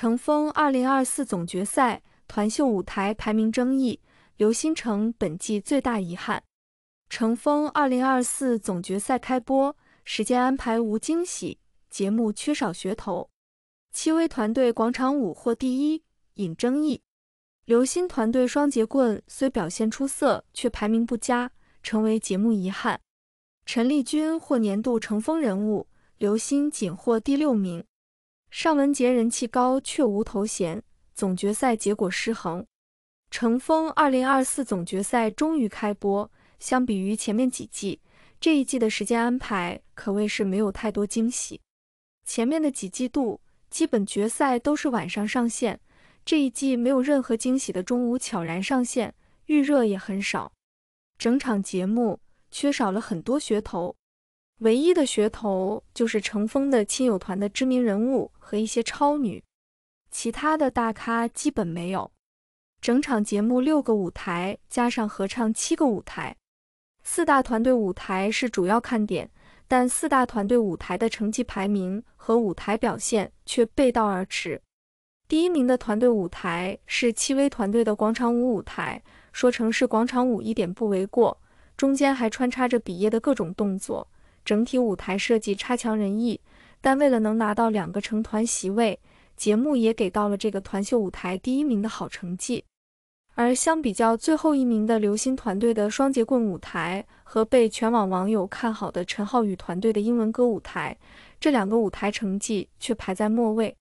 乘风二零二四总决赛团秀舞台排名争议，刘星成本季最大遗憾。乘风二零二四总决赛开播时间安排无惊喜，节目缺少噱头。戚薇团队广场舞获第一引争议，刘星团队双节棍虽表现出色却排名不佳，成为节目遗憾。陈立军获年度乘风人物，刘星仅获第六名。尚雯婕人气高却无头衔，总决赛结果失衡。乘风二零二四总决赛终于开播。相比于前面几季，这一季的时间安排可谓是没有太多惊喜。前面的几季度基本决赛都是晚上上线，这一季没有任何惊喜的中午悄然上线，预热也很少，整场节目缺少了很多噱头。唯一的噱头就是乘风的亲友团的知名人物和一些超女，其他的大咖基本没有。整场节目六个舞台加上合唱七个舞台，四大团队舞台是主要看点，但四大团队舞台的成绩排名和舞台表现却背道而驰。第一名的团队舞台是戚薇团队的广场舞舞台，说成是广场舞一点不为过，中间还穿插着比耶的各种动作。整体舞台设计差强人意，但为了能拿到两个成团席位，节目也给到了这个团秀舞台第一名的好成绩。而相比较最后一名的刘鑫团队的双节棍舞台和被全网网友看好的陈浩宇团队的英文歌舞台，这两个舞台成绩却排在末位。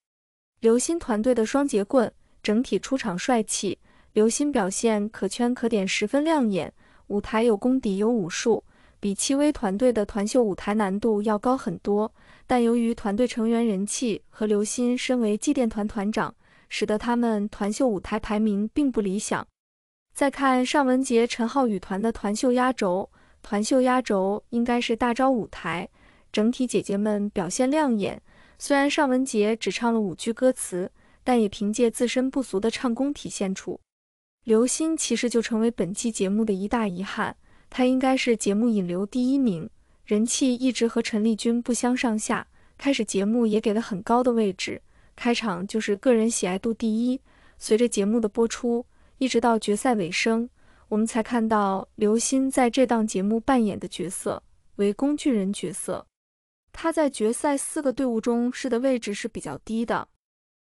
刘鑫团队的双节棍整体出场帅气，刘鑫表现可圈可点，十分亮眼，舞台有功底有武术。比戚薇团队的团秀舞台难度要高很多，但由于团队成员人气和刘忻身为祭奠团团长，使得他们团秀舞台排名并不理想。再看尚雯婕、陈浩宇团的团秀压轴，团秀压轴应该是大招舞台，整体姐姐们表现亮眼。虽然尚雯婕只唱了五句歌词，但也凭借自身不俗的唱功体现出。刘忻其实就成为本期节目的一大遗憾。他应该是节目引流第一名，人气一直和陈立军不相上下。开始节目也给了很高的位置，开场就是个人喜爱度第一。随着节目的播出，一直到决赛尾声，我们才看到刘鑫在这档节目扮演的角色为工具人角色。他在决赛四个队伍中是的位置是比较低的。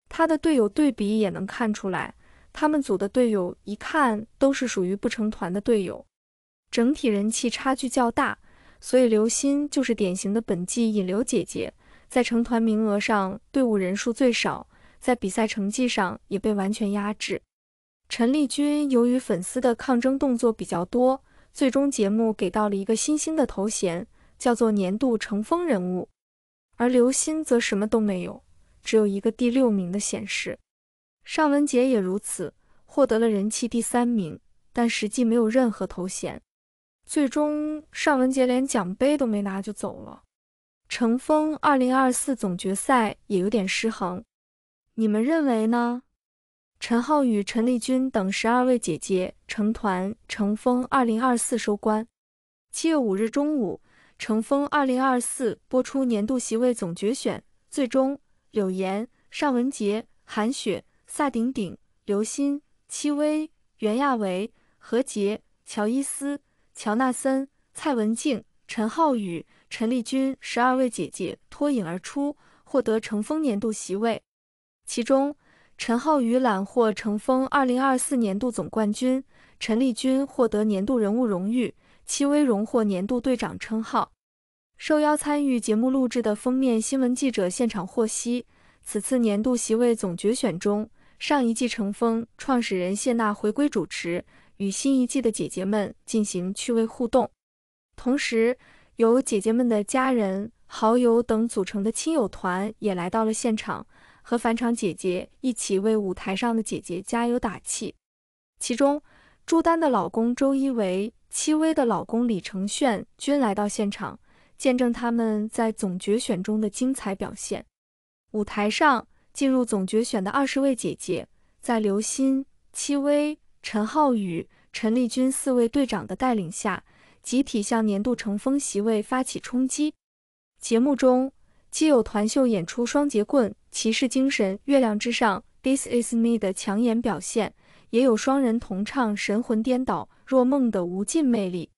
他的队友对比也能看出来，他们组的队友一看都是属于不成团的队友。整体人气差距较大，所以刘欣就是典型的本季引流姐姐，在成团名额上队伍人数最少，在比赛成绩上也被完全压制。陈丽君由于粉丝的抗争动作比较多，最终节目给到了一个新兴的头衔，叫做年度乘风人物，而刘欣则什么都没有，只有一个第六名的显示。尚雯婕也如此，获得了人气第三名，但实际没有任何头衔。最终，尚雯婕连奖杯都没拿就走了。乘风二零二四总决赛也有点失衡，你们认为呢？陈浩宇、陈立军等十二位姐姐成团，乘风二零二四收官。七月五日中午，乘风二零二四播出年度席位总决选，最终柳岩、尚雯婕、韩雪、萨顶顶、刘心、戚薇、袁娅维、何洁、乔伊斯、乔纳森、蔡文静、陈浩宇、陈丽君十二位姐姐脱颖而出，获得成风年度席位。其中，陈浩宇揽获成风二零二四年度总冠军，陈丽君获得年度人物荣誉，戚薇荣获年度队长称号。受邀参与节目录制的封面新闻记者现场获悉，此次年度席位总决选中，上一季成风创始人谢娜回归主持。与新一季的姐姐们进行趣味互动，同时由姐姐们的家人、好友等组成的亲友团也来到了现场，和返场姐姐一起为舞台上的姐姐加油打气。其中，朱丹的老公周一围、戚薇的老公李承铉均来到现场，见证他们在总决选中的精彩表现。舞台上进入总决选的二十位姐姐，在刘鑫、戚薇。陈浩宇、陈立军四位队长的带领下，集体向年度乘风席位发起冲击。节目中既有团秀演出《双节棍》《骑士精神》《月亮之上》，This Is Me》的抢眼表现，也有双人同唱《神魂颠倒》《若梦》的无尽魅力。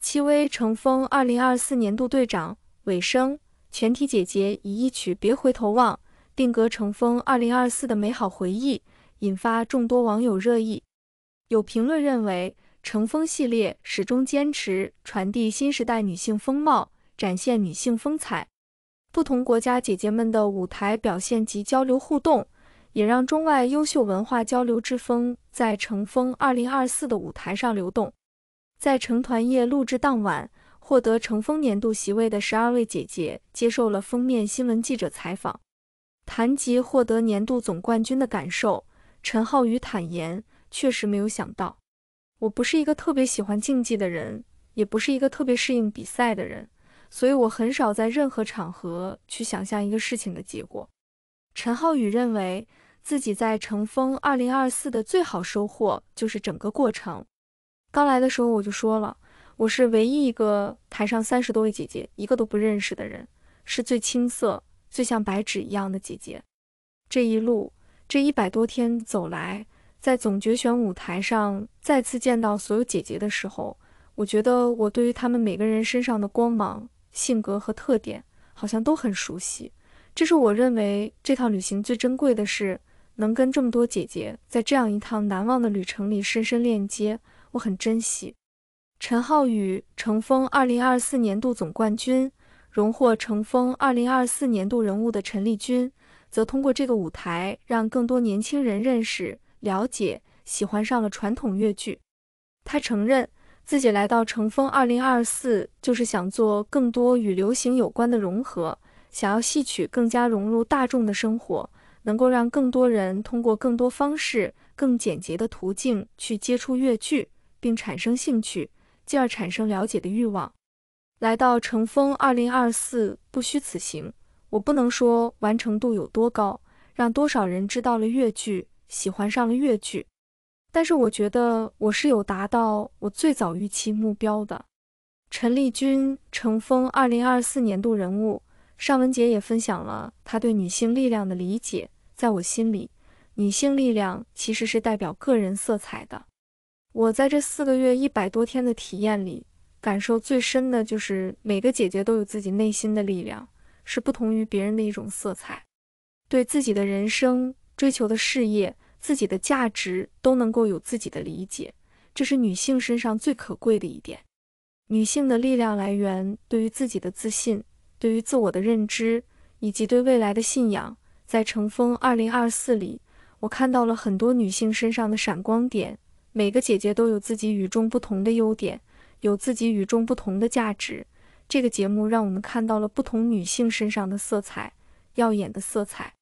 戚薇乘风二零二四年度队长尾声，全体姐姐以一曲《别回头望》定格乘风二零二四的美好回忆，引发众多网友热议。有评论认为，乘风系列始终坚持传递新时代女性风貌，展现女性风采。不同国家姐姐们的舞台表现及交流互动，也让中外优秀文化交流之风在乘风二零二四的舞台上流动。在成团夜录制当晚，获得乘风年度席位的十二位姐姐接受了封面新闻记者采访，谈及获得年度总冠军的感受，陈浩宇坦言。确实没有想到，我不是一个特别喜欢竞技的人，也不是一个特别适应比赛的人，所以我很少在任何场合去想象一个事情的结果。陈浩宇认为自己在乘风二零二四的最好收获就是整个过程。刚来的时候我就说了，我是唯一一个台上三十多位姐姐一个都不认识的人，是最青涩、最像白纸一样的姐姐。这一路，这一百多天走来。在总决选舞台上再次见到所有姐姐的时候，我觉得我对于她们每个人身上的光芒、性格和特点好像都很熟悉。这是我认为这趟旅行最珍贵的事，能跟这么多姐姐在这样一趟难忘的旅程里深深链接，我很珍惜。陈浩宇、乘风二零二四年度总冠军，荣获乘风二零二四年度人物的陈丽君，则通过这个舞台让更多年轻人认识。了解，喜欢上了传统粤剧。他承认自己来到乘风二零二四，就是想做更多与流行有关的融合，想要戏曲更加融入大众的生活，能够让更多人通过更多方式、更简洁的途径去接触粤剧，并产生兴趣，进而产生了解的欲望。来到乘风二零二四，不虚此行。我不能说完成度有多高，让多少人知道了粤剧。喜欢上了越剧，但是我觉得我是有达到我最早预期目标的。陈丽君、乘风二零二四年度人物，尚雯婕也分享了她对女性力量的理解。在我心里，女性力量其实是代表个人色彩的。我在这四个月一百多天的体验里，感受最深的就是每个姐姐都有自己内心的力量，是不同于别人的一种色彩，对自己的人生。追求的事业，自己的价值都能够有自己的理解，这是女性身上最可贵的一点。女性的力量来源对于自己的自信，对于自我的认知，以及对未来的信仰。在《乘风二零二四》里，我看到了很多女性身上的闪光点，每个姐姐都有自己与众不同的优点，有自己与众不同的价值。这个节目让我们看到了不同女性身上的色彩，耀眼的色彩。